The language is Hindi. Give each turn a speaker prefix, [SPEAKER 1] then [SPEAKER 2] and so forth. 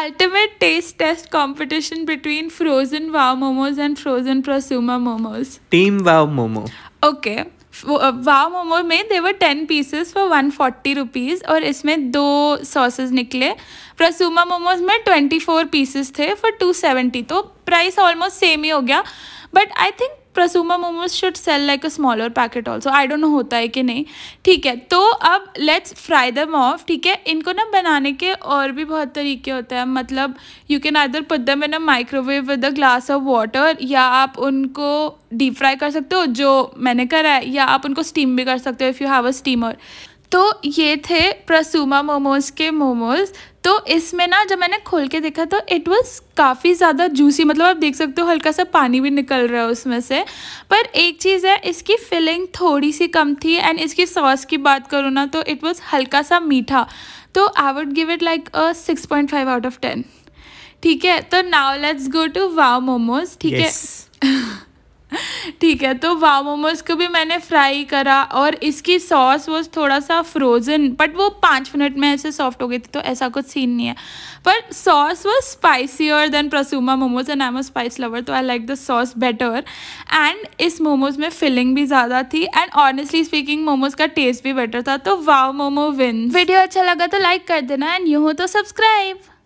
[SPEAKER 1] ultimate taste test competition between frozen wow momos and frozen Prosuma momos
[SPEAKER 2] team wow momo
[SPEAKER 1] okay wow momo में there were ten pieces for one forty rupees और इसमें दो सॉसेज निकले प्रसूमा मोमोज में ट्वेंटी फोर पीसेस थे फॉर टू सेवेंटी तो प्राइस ऑलमोस्ट सेम ही हो गया but I think Prosuma momos should sell like a smaller packet also I don't know होता है कि नहीं ठीक है तो अब लेट्स फ्राई दम ऑफ ठीक है इनको ना बनाने के और भी बहुत तरीके होते हैं मतलब you can either put them in a microwave with a glass of water या आप उनको डीप फ्राई कर सकते हो जो मैंने करा है या आप उनको स्टीम भी कर सकते हो if you have a steamer तो ये थे प्रसूमा मोमोज़ के मोमोज़ तो इसमें ना जब मैंने खोल के देखा तो इट वॉज़ काफ़ी ज़्यादा जूसी मतलब आप देख सकते हो हल्का सा पानी भी निकल रहा है उसमें से पर एक चीज़ है इसकी फिलिंग थोड़ी सी कम थी एंड इसकी सॉस की बात करूँ ना तो इट वॉज़ हल्का सा मीठा तो I would give it like a six point five out of ten ठीक है तो now let's go to wow momos ठीक है ठीक है तो वाव मोमोज को भी मैंने फ्राई करा और इसकी सॉस वो थोड़ा सा फ्रोजन बट वो पाँच मिनट में ऐसे सॉफ्ट हो गई थी तो ऐसा कुछ सीन नहीं है पर सॉस वो स्पाइसी और then Prosuma momos and I am spice lover तो I like the sauce better and इस मोमोज में फिलिंग भी ज़्यादा थी एंड ऑनेस्टली स्पीकिंग मोमोज का टेस्ट भी बेटर था तो वाव मोमो विन वीडियो अच्छा लगा तो लाइक कर देना एंड यू हो तो सब्सक्राइब